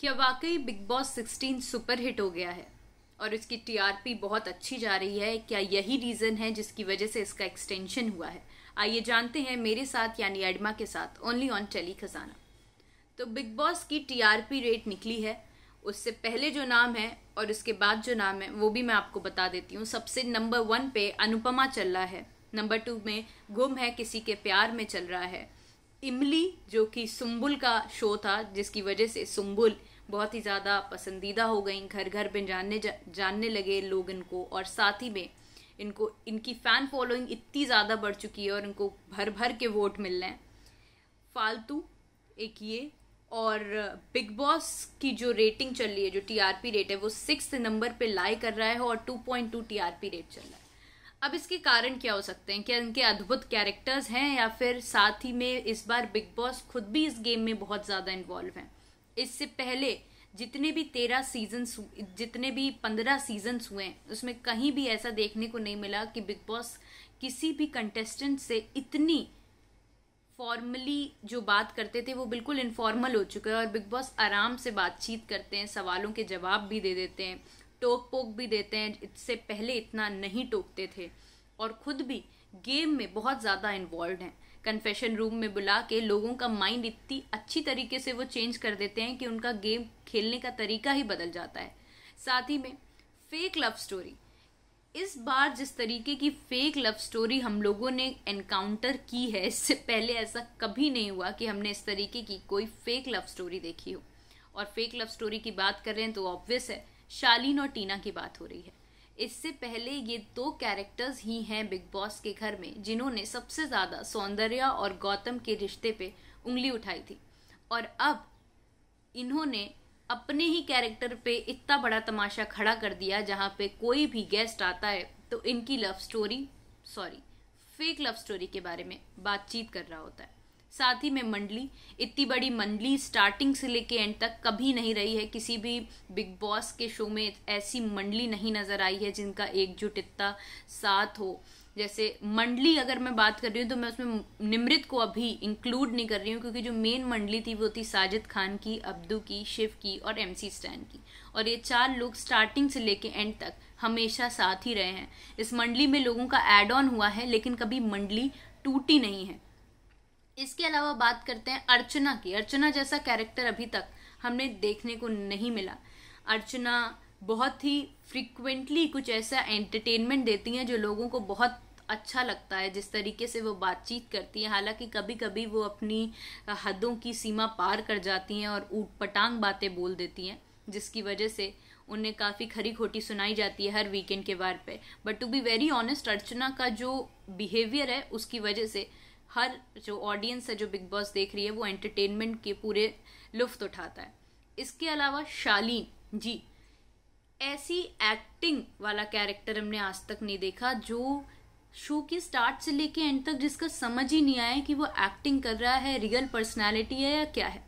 क्या वाकई big boss 16 super hit हो गया है और इसकी टीआरपी बहुत अच्छी जा रही है क्या यही रीज़न है जिसकी वजह से इसका एक्सटेंशन हुआ है आइए जानते हैं मेरे साथ यानी एडमा के साथ ओनली ऑन टेली खजाना तो बिग बॉस की टीआरपी रेट निकली है उससे पहले जो नाम है और उसके बाद जो नाम है वो भी मैं आपको बता देती हूँ सबसे नंबर वन पे अनुपमा चल रहा है नंबर टू में गुम है किसी के प्यार में चल रहा है इमली जो कि सुम्बुल का शो था जिसकी वजह से सुम्बुल बहुत ही ज़्यादा पसंदीदा हो गई घर घर में जानने जा, जानने लगे लोग इनको और साथ ही में इनको इनकी फ़ैन फॉलोइंग इतनी ज़्यादा बढ़ चुकी है और इनको भर भर के वोट मिल रहे हैं फालतू एक ये और बिग बॉस की जो रेटिंग चल रही है जो टीआरपी रेट है वो सिक्स नंबर पे लाई कर रहा है और 2.2 टीआरपी रेट चल रहा है अब इसके कारण क्या हो सकते हैं क्या इनके अद्भुत कैरेक्टर्स हैं या फिर साथ ही में इस बार बिग बॉस खुद भी इस गेम में बहुत ज़्यादा इन्वॉल्व हैं इससे पहले जितने भी तेरह सीजन्स जितने भी पंद्रह सीजन्स हुए हैं उसमें कहीं भी ऐसा देखने को नहीं मिला कि बिग बॉस किसी भी कंटेस्टेंट से इतनी फॉर्मली जो बात करते थे वो बिल्कुल इनफॉर्मल हो चुका है और बिग बॉस आराम से बातचीत करते हैं सवालों के जवाब भी दे देते हैं टोक पोक भी देते हैं इससे पहले इतना नहीं टोकते थे और खुद भी गेम में बहुत ज़्यादा इन्वॉल्व हैं कन्फेशन रूम में बुला के लोगों का माइंड इतनी अच्छी तरीके से वो चेंज कर देते हैं कि उनका गेम खेलने का तरीका ही बदल जाता है साथ ही में फेक लव स्टोरी इस बार जिस तरीके की फेक लव स्टोरी हम लोगों ने एनकाउंटर की है इससे पहले ऐसा कभी नहीं हुआ कि हमने इस तरीके की कोई फेक लव स्टोरी देखी हो और फेक लव स्टोरी की बात कर रहे हैं तो ऑब्वियस है शालीन और टीना की बात हो रही है इससे पहले ये दो कैरेक्टर्स ही हैं बिग बॉस के घर में जिन्होंने सबसे ज़्यादा सौंदर्या और गौतम के रिश्ते पे उंगली उठाई थी और अब इन्होंने अपने ही कैरेक्टर पे इतना बड़ा तमाशा खड़ा कर दिया जहाँ पे कोई भी गेस्ट आता है तो इनकी love story sorry fake love story के बारे में बातचीत कर रहा होता है साथ ही में मंडली इतनी बड़ी मंडली स्टार्टिंग से लेके एंड तक कभी नहीं रही है किसी भी बिग बॉस के शो में ऐसी मंडली नहीं नज़र आई है जिनका एकजुट इतना साथ हो जैसे मंडली अगर मैं बात कर रही हूँ तो मैं उसमें निमृत को अभी इंक्लूड नहीं कर रही हूँ क्योंकि जो मेन मंडली थी वो थी साजिद खान की अब्दू की शिव की और सी स्टैन की और ये चार लोग स्टार्टिंग से लेके एंड तक हमेशा साथ ही रहे हैं इस मंडली में लोगों का एड ऑन हुआ है लेकिन कभी मंडली टूटी नहीं है इसके अलावा बात करते हैं अर्चना की अर्चना जैसा कैरेक्टर अभी तक हमने देखने को नहीं मिला अर्चना बहुत ही फ्रिक्वेंटली कुछ ऐसा एंटरटेनमेंट देती हैं जो लोगों को बहुत अच्छा लगता है जिस तरीके से वो बातचीत करती हैं हालांकि कभी कभी वो अपनी हदों की सीमा पार कर जाती हैं और ऊट पटांग बातें बोल देती हैं जिसकी वजह से उन्हें काफ़ी खरी खोटी सुनाई जाती है हर वीकेंड के बार पे but to be very honest Archana का जो बिहेवियर है उसकी वजह से हर जो ऑडियंस है जो बिग बॉस देख रही है वो एंटरटेनमेंट के पूरे लुफ्त उठाता है इसके अलावा शालीन जी ऐसी एक्टिंग वाला कैरेक्टर हमने आज तक नहीं देखा जो शो के स्टार्ट से लेके एंड तक जिसका समझ ही नहीं आया कि वो एक्टिंग कर रहा है रियल पर्सनालिटी है या क्या है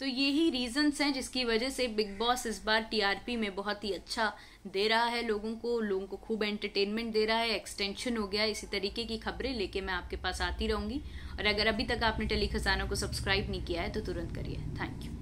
तो यही रीजंस हैं जिसकी वजह से बिग बॉस इस बार टीआरपी में बहुत ही अच्छा दे रहा है लोगों को लोगों को खूब एंटरटेनमेंट दे रहा है एक्सटेंशन हो गया इसी तरीके की खबरें लेके मैं आपके पास आती रहूँगी और अगर अभी तक आपने टेली खजाना को सब्सक्राइब नहीं किया है तो तुरंत करिए थैंक यू